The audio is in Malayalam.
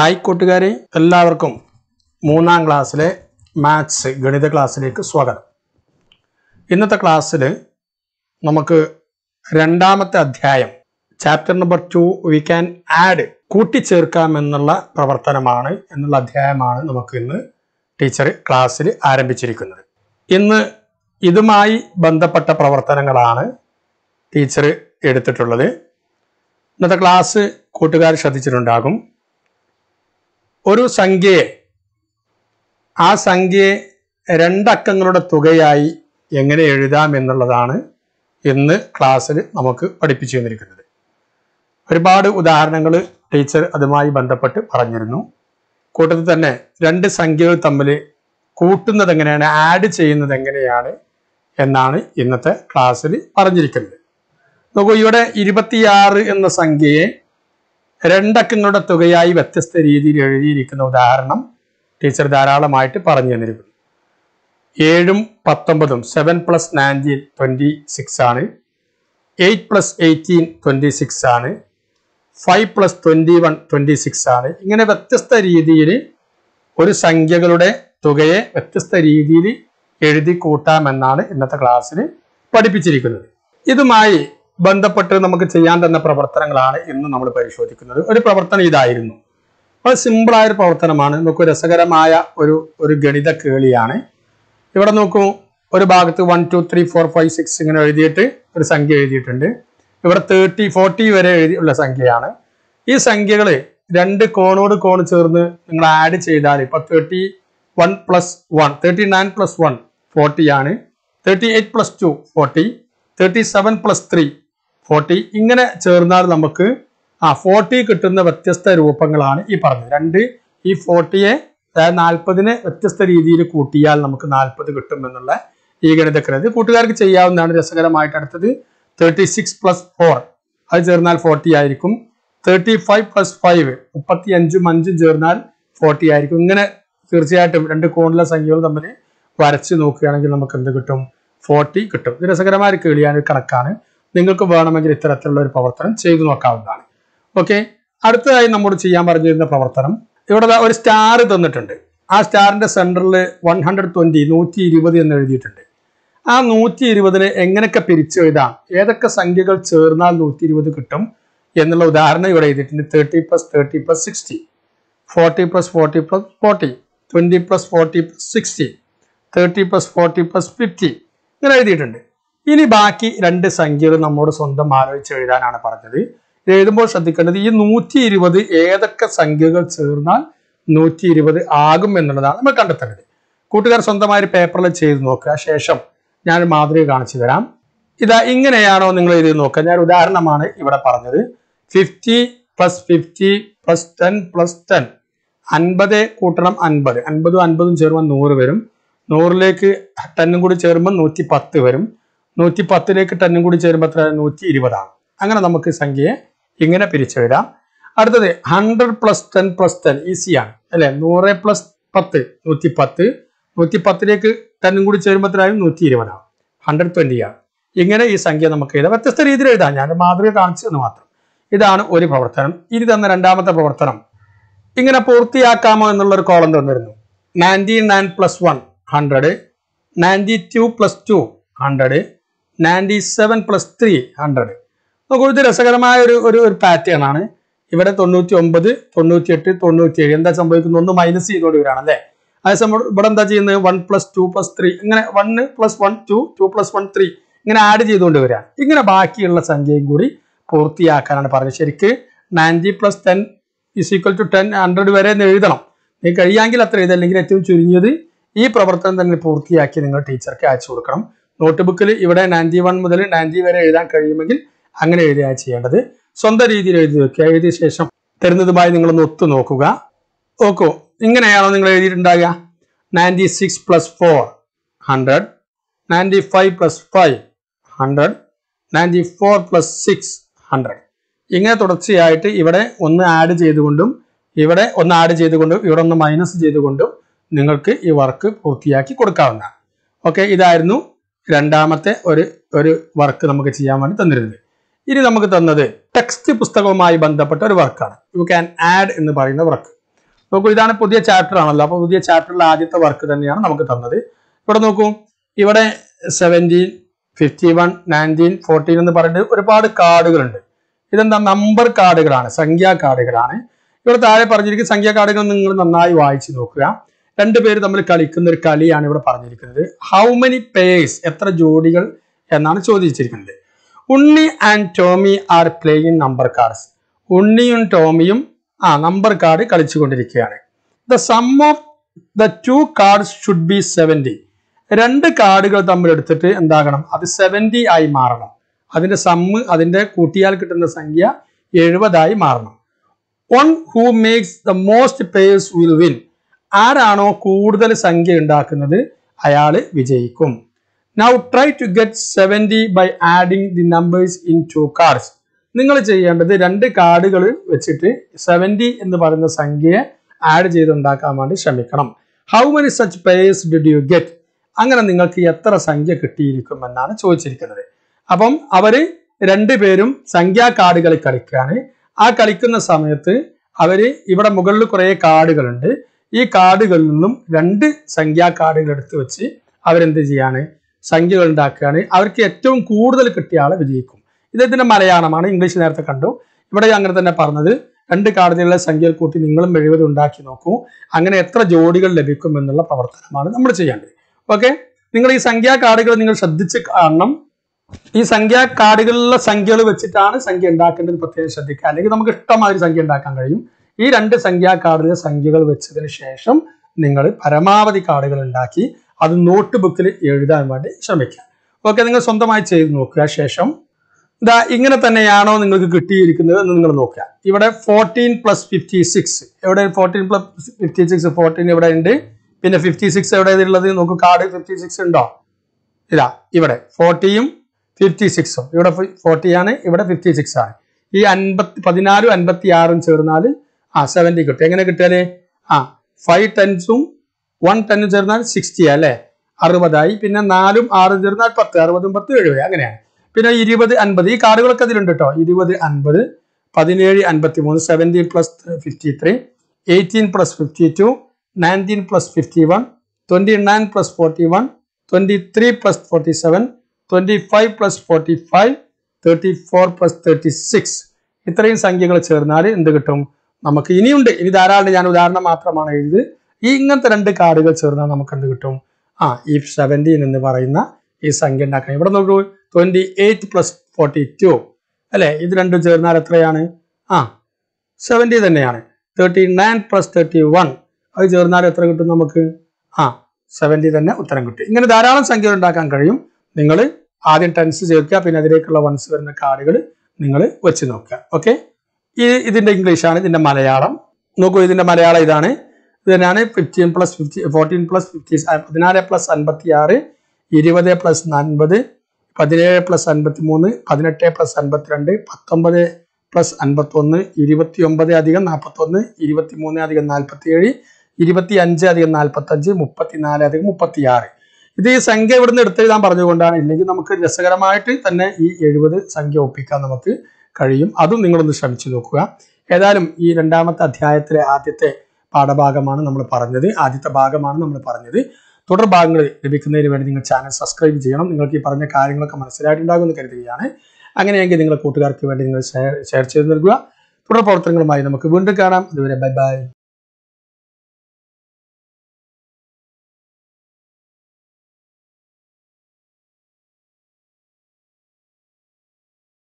ഹായ് കൂട്ടുകാരെ എല്ലാവർക്കും മൂന്നാം ക്ലാസ്സിലെ മാത്സ് ഗണിത ക്ലാസ്സിലേക്ക് സ്വാഗതം ഇന്നത്തെ ക്ലാസ്സിൽ നമുക്ക് രണ്ടാമത്തെ അധ്യായം chapter number two we can add കൂട്ടിച്ചേർക്കാം എന്നുള്ള പ്രവർത്തനമാണ് എന്നുള്ള അധ്യായമാണ് നമുക്ക് ഇന്ന് ടീച്ചർ ക്ലാസ്സിൽ ആരംഭിച്ചിരിക്കുന്നത് ഇന്ന് ഇതുമായി ബന്ധപ്പെട്ട പ്രവർത്തനങ്ങളാണ് ടീച്ചർ എടുത്തിട്ടുള്ളത് ഇന്നത്തെ ക്ലാസ് കൂട്ടുകാർ ശ്രദ്ധിച്ചിട്ടുണ്ടാകും ഒരു സംഖ്യയെ ആ സംഖ്യയെ രണ്ടക്കങ്ങളുടെ തുകയായി എങ്ങനെ എഴുതാം എന്നുള്ളതാണ് ഇന്ന് ക്ലാസ്സിൽ നമുക്ക് പഠിപ്പിച്ചു തന്നിരിക്കുന്നത് ഒരുപാട് ഉദാഹരണങ്ങൾ ടീച്ചർ അതുമായി ബന്ധപ്പെട്ട് പറഞ്ഞിരുന്നു കൂട്ടത്തിൽ തന്നെ രണ്ട് സംഖ്യകൾ തമ്മിൽ കൂട്ടുന്നത് എങ്ങനെയാണ് ആഡ് ചെയ്യുന്നത് എങ്ങനെയാണ് എന്നാണ് ഇന്നത്തെ ക്ലാസ്സിൽ പറഞ്ഞിരിക്കുന്നത് നോക്കൂ ഇവിടെ ഇരുപത്തിയാറ് എന്ന സംഖ്യയെ രണ്ടക്കങ്ങളുടെ തുകയായി വ്യത്യസ്ത രീതിയിൽ എഴുതിയിരിക്കുന്ന ഉദാഹരണം ടീച്ചർ ധാരാളമായിട്ട് പറഞ്ഞു തന്നിരിക്കുന്നു ഏഴും പത്തൊമ്പതും seven plus nineteen twenty six ആണ് eight plus eighteen twenty six ആണ് five plus twenty one twenty six ആണ് ഇങ്ങനെ വ്യത്യസ്ത രീതിയിൽ ഒരു സംഖ്യകളുടെ തുകയെ വ്യത്യസ്ത രീതിയിൽ എഴുതി കൂട്ടാമെന്നാണ് ഇന്നത്തെ ക്ലാസ്സിൽ പഠിപ്പിച്ചിരിക്കുന്നത് ഇതുമായി ബന്ധപ്പെട്ട് നമുക്ക് ചെയ്യാൻ തന്ന പ്രവർത്തനങ്ങളാണ് ഇന്ന് നമ്മൾ പരിശോധിക്കുന്നത് ഒരു പ്രവർത്തനം ഇതായിരുന്നു അത് സിമ്പിളായ ഒരു പ്രവർത്തനമാണ് നമുക്ക് രസകരമായ ഒരു ഒരു ഗണിത കേളിയാണ് ഇവിടെ നോക്കൂ ഒരു ഭാഗത്ത് one two three four five six ഇങ്ങനെ എഴുതിയിട്ട് ഒരു സംഖ്യ എഴുതിയിട്ടുണ്ട് ഇവിടെ തേർട്ടി ഫോർട്ടി വരെ എഴുതിയുള്ള സംഖ്യയാണ് ഈ സംഖ്യകൾ രണ്ട് കോണോട് കോൺ ചേർന്ന് നിങ്ങൾ ആഡ് ചെയ്താൽ ഇപ്പൊ thirty one plus one thirty nine plus one forty ആണ് thirty eight plus two forty thirty seven plus three forty ഇങ്ങനെ ചേർന്നാൽ നമുക്ക് ആ ഫോർട്ടി കിട്ടുന്ന വ്യത്യസ്ത രൂപങ്ങളാണ് ഈ പറഞ്ഞത് രണ്ട് ഈ ഫോർട്ടിയെ അതായത് നാൽപ്പതിനെ വ്യത്യസ്ത രീതിയിൽ കൂട്ടിയാൽ നമുക്ക് നാൽപ്പത് കിട്ടും എന്നുള്ള ഈ ഗണിതക്രിയ കൂട്ടുകാർക്ക് ചെയ്യാവുന്നതാണ് രസകരമായിട്ട് അടുത്തത് തേർട്ടി സിക്സ് പ്ലസ് ഫോർ അത് ചേർന്നാൽ ഫോർട്ടി ആയിരിക്കും തേർട്ടി ഫൈവ് പ്ലസ് ഫൈവ് മുപ്പത്തി അഞ്ചും അഞ്ചും ചേർന്നാൽ ഫോർട്ടി ആയിരിക്കും ഇങ്ങനെ തീർച്ചയായിട്ടും രണ്ട് കോണിലെ സംഖ്യകൾ തമ്മിൽ വരച്ച് നോക്കുകയാണെങ്കിൽ നമുക്ക് എന്ത് കിട്ടും ഫോർട്ടി കിട്ടും ഇത് കേളിയാൻ ഒരു കണക്കാണ് നിങ്ങൾക്ക് വേണമെങ്കിൽ ഇത്തരത്തിലുള്ള ഒരു പ്രവർത്തനം ചെയ്തു നോക്കാവുന്നതാണ് ഓക്കെ അടുത്തതായി നമ്മോട് ചെയ്യാൻ പറഞ്ഞിരുന്ന പ്രവർത്തനം ഇവിടെ ഒരു സ്റ്റാർ തന്നിട്ടുണ്ട് ആ സ്റ്റാറിന്റെ സെന്ററിൽ വൺ ഹൺഡ്രഡ് ട്വന്റി നൂറ്റി ഇരുപത് എന്ന് എഴുതിയിട്ടുണ്ട് ആ നൂറ്റി ഇരുപതിനെ എങ്ങനെയൊക്കെ പിരിച്ചെഴുതാം ഏതൊക്കെ സംഖ്യകൾ ചേർന്നാൽ നൂറ്റി ഇരുപത് കിട്ടും എന്നുള്ള ഉദാഹരണം ഇവിടെ എഴുതിയിട്ടുണ്ട് thirty plus thirty plus sixty forty plus forty plus forty twenty plus forty plus sixty thirty plus forty plus fifty ഇങ്ങനെ എഴുതിയിട്ടുണ്ട് ഇനി ബാക്കി രണ്ട് സംഖ്യകൾ നമ്മോട് സ്വന്തം ആലോചിച്ച് എഴുതാനാണ് പറഞ്ഞത് എഴുതുമ്പോൾ ശ്രദ്ധിക്കേണ്ടത് ഈ നൂറ്റി ഇരുപത് ഏതൊക്കെ സംഖ്യകൾ ചേർന്നാൽ നൂറ്റി ഇരുപത് ആകും എന്നുള്ളതാണ് നമ്മൾ കണ്ടെത്തേണ്ടത് കൂട്ടുകാർ സ്വന്തമായ പേപ്പറിൽ ചെയ്ത് നോക്കുക ശേഷം ഞാൻ മാതൃക കാണിച്ചു തരാം ഇതാ ഇങ്ങനെയാണോ നിങ്ങൾ എഴുതി നോക്കുക ഞാൻ ഉദാഹരണമാണ് ഇവിടെ പറഞ്ഞത് fifty plus fifty plus ten plus ten അൻപത് കൂട്ടണം അൻപത് അൻപതും അൻപതും ചേർമ്പോൾ നൂറ് വരും നൂറിലേക്ക് ടെന്നും കൂടി ചേർമ്പോൾ നൂറ്റി വരും നൂറ്റി പത്തിലേക്ക് ടെന്നും കൂടി ചേരുമ്പോൾ എത്ര നൂറ്റി ഇരുപതാണ് അങ്ങനെ നമുക്ക് സംഖ്യയെ ഇങ്ങനെ പിരിച്ചെഴുതാം അടുത്തത് hundred plus ten plus ten ഈസിയാണ് അല്ലെ നൂറ് പ്ലസ് പത്ത് നൂറ്റി പത്ത് നൂറ്റി പത്തിലേക്ക് ടെന്നും കൂടി ചേരുമ്പോൾ എത്രയായും നൂറ്റി ഇരുപതാണ് ഹൺഡ്രഡ് ട്വൻറ്റിയാണ് ഇങ്ങനെ ഈ സംഖ്യ നമുക്ക് എഴുതാം വ്യത്യസ്ത രീതിയിൽ എഴുതാം ഞാൻ മാതൃക കാണിച്ചതെന്ന് മാത്രം ഇതാണ് ഒരു പ്രവർത്തനം ഇനി തന്ന രണ്ടാമത്തെ പ്രവർത്തനം ഇങ്ങനെ പൂർത്തിയാക്കാമോ എന്നുള്ളൊരു കോളം തന്നിരുന്നു ninety nine plus one hundred ninety two plus two hundred ninety seven plus three hundred നോക്കൂ രസകരമായ ഒരു ഒരു ഒരു പാറ്റേൺ ആണ് ഇവിടെ തൊണ്ണൂറ്റി ഒമ്പത് തൊണ്ണൂറ്റി എട്ട് തൊണ്ണൂറ്റി ഏഴ് എന്താ സംഭവിക്കുന്നത് ഒന്ന് മൈനസ് ചെയ്തുകൊണ്ട് വരികയാണ് അല്ലേ സമയം ഇവിടെ എന്താ ചെയ്യുന്നത് one plus two plus three ഇങ്ങനെ one plus one two two plus one three ഇങ്ങനെ ആഡ് ചെയ്തുകൊണ്ട് വരിക ഇങ്ങനെ ബാക്കിയുള്ള സംഖ്യയും കൂടി പൂർത്തിയാക്കാനാണ് പറഞ്ഞത് ശരിക്ക് ninety plus ten is equal to ten hundred വരെ എന്ന് എഴുതണം നിങ്ങൾക്ക് കഴിയാമെങ്കിൽ അത്ര എഴുതല്ലെങ്കിൽ ഏറ്റവും ചുരുങ്ങിയത് ഈ പ്രവർത്തനം തന്നെ പൂർത്തിയാക്കി നിങ്ങൾ ടീച്ചർക്ക് അയച്ചു കൊടുക്കണം നോട്ട് ബുക്കിൽ ഇവിടെ നയൻറ്റി വൺ മുതൽ നയൻറ്റി വരെ എഴുതാൻ കഴിയുമെങ്കിൽ അങ്ങനെ എഴുതുക ചെയ്യേണ്ടത് സ്വന്തം രീതിയിൽ എഴുതി വെക്കുക എഴുതിയ ശേഷം തരുന്നതുമായി നിങ്ങളൊന്ന് ഒത്തു നോക്കുക ഓക്കോ ഇങ്ങനെയാണോ നിങ്ങൾ എഴുതിയിട്ടുണ്ടാകുക ninety six plus four hundred ninety five plus five hundred ninety four plus six hundred ഇങ്ങനെ തുടർച്ചയായിട്ട് ഇവിടെ ഒന്ന് ആഡ് ചെയ്തുകൊണ്ടും ഇവിടെ ഒന്ന് ആഡ് ചെയ്തുകൊണ്ടും ഇവിടെ ഒന്ന് മൈനസ് ചെയ്തുകൊണ്ടും നിങ്ങൾക്ക് ഈ വർക്ക് പൂർത്തിയാക്കി കൊടുക്കാവുന്നതാണ് ഓക്കെ ഇതായിരുന്നു രണ്ടാമത്തെ ഒരു ഒരു വർക്ക് നമുക്ക് ചെയ്യാൻ വേണ്ടി തന്നിരുന്നത് ഇനി നമുക്ക് തന്നത് ടെക്സ്റ്റ് പുസ്തകവുമായി ബന്ധപ്പെട്ട ഒരു വർക്കാണ് യു ക്യാൻ ആഡ് എന്ന് പറയുന്ന വർക്ക് നോക്കൂ ഇതാണ് പുതിയ ചാപ്റ്റർ ആണല്ലോ അപ്പോൾ പുതിയ ചാപ്റ്ററിലെ ആദ്യത്തെ വർക്ക് തന്നെയാണ് നമുക്ക് തന്നത് ഇവിടെ നോക്കൂ ഇവിടെ seventeen fifty one nineteen fourteen എന്ന് പറഞ്ഞിട്ട് ഒരുപാട് കാർഡുകളുണ്ട് ഇതെന്താ നമ്പർ കാർഡുകളാണ് സംഖ്യാ കാർഡുകളാണ് ഇവിടെ താഴെ പറഞ്ഞിരിക്കുന്ന സംഖ്യാ കാർഡുകൾ നിങ്ങൾ നന്നായി വായിച്ചു നോക്കുക രണ്ടുപേര് തമ്മിൽ കളിക്കുന്ന ഒരു കളിയാണ് ഇവിടെ പറഞ്ഞിരിക്കുന്നത് ഹൗ മെനി പേഴ്സ് എത്ര ജോഡികൾ എന്നാണ് ചോദിച്ചിരിക്കുന്നത് Unni and Tommy are playing number cards ഉണ്ണിയും ടോമിയും ആ നമ്പർ കാർഡ് കളിച്ചുകൊണ്ടിരിക്കുകയാണ് the sum of the two cards should be seventy രണ്ട് കാർഡുകൾ തമ്മിൽ എടുത്തിട്ട് എന്താകണം അത് സെവൻറ്റി ആയി മാറണം അതിന്റെ സമ്മ് അതിന്റെ കൂട്ടിയാൽ കിട്ടുന്ന സംഖ്യ എഴുപതായി മാറണം one who makes the most pairs will win ആരാണോ കൂടുതൽ സംഖ്യ ഉണ്ടാക്കുന്നത് അയാൾ വിജയിക്കും now try to get seventy by adding the numbers in two cards നിങ്ങൾ ചെയ്യേണ്ടത് രണ്ട് കാർഡുകൾ വെച്ചിട്ട് സെവൻറ്റി എന്ന് പറയുന്ന സംഖ്യയെ ആഡ് ചെയ്തുണ്ടാക്കാൻ വേണ്ടി ശ്രമിക്കണം how many such pairs did you get അങ്ങനെ നിങ്ങൾക്ക് എത്ര സംഖ്യ കിട്ടിയിരിക്കുമെന്നാണ് എന്നാണ് ചോദിച്ചിരിക്കുന്നത് അപ്പം അവർ പേരും സംഖ്യാ കാർഡുകൾ കളിക്കുകയാണ് ആ കളിക്കുന്ന സമയത്ത് അവർ ഇവിടെ മുകളിൽ കുറേ കാർഡുകളുണ്ട് ഈ കാർഡുകളിൽ നിന്നും രണ്ട് സംഖ്യാ കാർഡുകൾ എടുത്തു വെച്ച് അവരെന്ത് ചെയ്യാണ് സംഖ്യകൾ ഉണ്ടാക്കുകയാണ് അവർക്ക് ഏറ്റവും കൂടുതൽ കിട്ടിയ ആളെ വിജയിക്കും ഇദ്ദേഹത്തിന്റെ മലയാളമാണ് ഇംഗ്ലീഷ് നേരത്തെ കണ്ടു ഇവിടെ അങ്ങനെ തന്നെ പറഞ്ഞത് രണ്ട് കാർഡിലുള്ള സംഖ്യകൾ കൂട്ടി നിങ്ങളും എഴുപത് ഉണ്ടാക്കി നോക്കൂ അങ്ങനെ എത്ര ജോഡികൾ ലഭിക്കും എന്നുള്ള പ്രവർത്തനമാണ് നമ്മൾ ചെയ്യേണ്ടത് ഓക്കെ നിങ്ങൾ ഈ സംഖ്യാ കാർഡുകൾ നിങ്ങൾ ശ്രദ്ധിച്ച് കാണണം ഈ സംഖ്യാ കാർഡുകളിലുള്ള സംഖ്യകൾ വെച്ചിട്ടാണ് സംഖ്യ ഉണ്ടാക്കേണ്ടത് പ്രത്യേകം ശ്രദ്ധിക്കുക അല്ലെങ്കിൽ നമുക്ക് ഇഷ്ടമായൊരു സംഖ്യ ഉണ്ടാക്കാൻ കഴിയും ഈ രണ്ട് സംഖ്യാ കാർഡിലെ സംഖ്യകൾ വെച്ചതിന് ശേഷം നിങ്ങൾ പരമാവധി കാർഡുകൾ ഉണ്ടാക്കി അത് നോട്ട് ബുക്കിൽ എഴുതാൻ വേണ്ടി ശ്രമിക്കുക ഓക്കെ നിങ്ങൾ സ്വന്തമായി ചെയ്ത് നോക്കുക ശേഷം ഇതാ ഇങ്ങനെ തന്നെയാണോ നിങ്ങൾക്ക് കിട്ടിയിരിക്കുന്നത് എന്ന് നിങ്ങൾ നോക്കുക ഇവിടെ ഫോർട്ടീൻ പ്ലസ് ഫിഫ്റ്റി സിക്സ് എവിടെ fourteen plus fifty six fourteen ഇവിടെ ഉണ്ട് പിന്നെ ഫിഫ്റ്റി സിക്സ് എവിടെ ഉള്ളത് നോക്കും കാർഡ് ഫിഫ്റ്റി സിക്സ് ഉണ്ടോ ഇല്ല ഇവിടെ ഫോർട്ടിയും ഫിഫ്റ്റി സിക്സും ഇവിടെ ഫോർട്ടിയാണ് ഇവിടെ ഫിഫ്റ്റി സിക്സ് ആണ് ഈ അൻപത്തി പതിനാലും അൻപത്തി ആറും ചേർന്നാൽ ആ സെവൻറ്റി കിട്ടും എങ്ങനെ കിട്ടിയാല് ആ ഫൈവ് ടെൻസും വൺ ടെന്നും ചേർന്നാൽ സിക്സ്റ്റി അല്ലേ അറുപതായി പിന്നെ നാലും ആറും ചേർന്നാൽ പത്ത് അറുപതും പത്ത് എഴുപത് അങ്ങനെയാണ് പിന്നെ ഇരുപത് അൻപത് ഈ കാർഡുകളൊക്കെ അതിലുണ്ട് കേട്ടോ ഇരുപത് അൻപത് പതിനേഴ് അൻപത്തി മൂന്ന് seventeen plus fifty three eighteen plus fifty two nineteen plus fifty one twenty nine plus forty one twenty three plus forty seven twenty five plus forty five thirty four plus thirty six ഇത്രയും സംഖ്യകൾ ചേർന്നാൽ എന്ത് കിട്ടും നമുക്ക് ഇനിയുണ്ട് ഇനി ധാരാളം ഞാൻ ഉദാഹരണം മാത്രമാണ് എഴുതി ഈ ഇങ്ങനത്തെ രണ്ട് കാർഡുകൾ ചേർന്നാൽ നമുക്ക് എന്ത് കിട്ടും ആ ഈ സെവൻറ്റീൻ എന്ന് പറയുന്ന ഈ സംഖ്യ ഉണ്ടാക്കാൻ ഇവിടെ നോക്കൂ twenty eight plus forty two അല്ലേ ഇത് രണ്ടും ചേർന്നാൽ എത്രയാണ് ആ സെവൻറ്റി തന്നെയാണ് thirty nine plus thirty one അത് ചേർന്നാൽ എത്ര കിട്ടും നമുക്ക് ആ സെവൻറ്റി തന്നെ ഉത്തരം കിട്ടും ഇങ്ങനെ ധാരാളം സംഖ്യകൾ ഉണ്ടാക്കാൻ കഴിയും നിങ്ങൾ ആദ്യം ടെൻസ് ചേർക്കുക പിന്നെ അതിലേക്കുള്ള വൺസ് വരുന്ന കാർഡുകൾ നിങ്ങൾ വെച്ച് നോക്കുക ഓക്കെ ഈ ഇതിൻ്റെ ഇംഗ്ലീഷാണ് ഇതിൻ്റെ മലയാളം നോക്കൂ ഇതിൻ്റെ മലയാളം ഇതാണ് ഇത് തന്നെയാണ് fifteen plus fifty fourteen plus fifty പതിനാല് പ്ലസ് അൻപത്തി ആറ് ഇരുപത് പ്ലസ് അൻപത് പതിനേഴ് പ്ലസ് അൻപത്തി മൂന്ന് പതിനെട്ട് പ്ലസ് അൻപത്തിരണ്ട് പത്തൊമ്പത് പ്ലസ് അൻപത്തൊന്ന് ഇരുപത്തി ഒമ്പത് അധികം നാൽപ്പത്തൊന്ന് ഇരുപത്തി മൂന്ന് അധികം നാൽപ്പത്തിയേഴ് ഇരുപത്തി അഞ്ച് അധികം നാൽപ്പത്തഞ്ച് നാല് അധികം മുപ്പത്തി ആറ് ഇത് ഈ സംഖ്യ ഇവിടുന്ന് എടുത്ത് ഞാൻ പറഞ്ഞുകൊണ്ടാണ് ഇല്ലെങ്കിൽ നമുക്ക് രസകരമായിട്ട് തന്നെ ഈ എഴുപത് സംഖ്യ ഒപ്പിക്കാം നമുക്ക് കഴിയും അതും നിങ്ങളൊന്ന് ശ്രമിച്ചു നോക്കുക ഏതായാലും ഈ രണ്ടാമത്തെ അധ്യായത്തിലെ ആദ്യത്തെ പാഠഭാഗമാണ് നമ്മൾ പറഞ്ഞത് ആദ്യത്തെ ഭാഗമാണ് നമ്മൾ പറഞ്ഞത് തുടർ ഭാഗങ്ങൾ ലഭിക്കുന്നതിന് വേണ്ടി നിങ്ങൾ ചാനൽ സബ്സ്ക്രൈബ് ചെയ്യണം നിങ്ങൾക്ക് ഈ പറഞ്ഞ കാര്യങ്ങളൊക്കെ മനസ്സിലായിട്ടുണ്ടാകുമെന്ന് കരുതുകയാണ് അങ്ങനെയെങ്കിൽ നിങ്ങൾ കൂട്ടുകാർക്ക് വേണ്ടി നിങ്ങൾ ഷെയർ ഷെയർ ചെയ്ത് നൽകുക തുടർ പ്രവർത്തനങ്ങളുമായി നമുക്ക് വീണ്ടും കാണാം ഇതുവരെ ബൈ ബൈ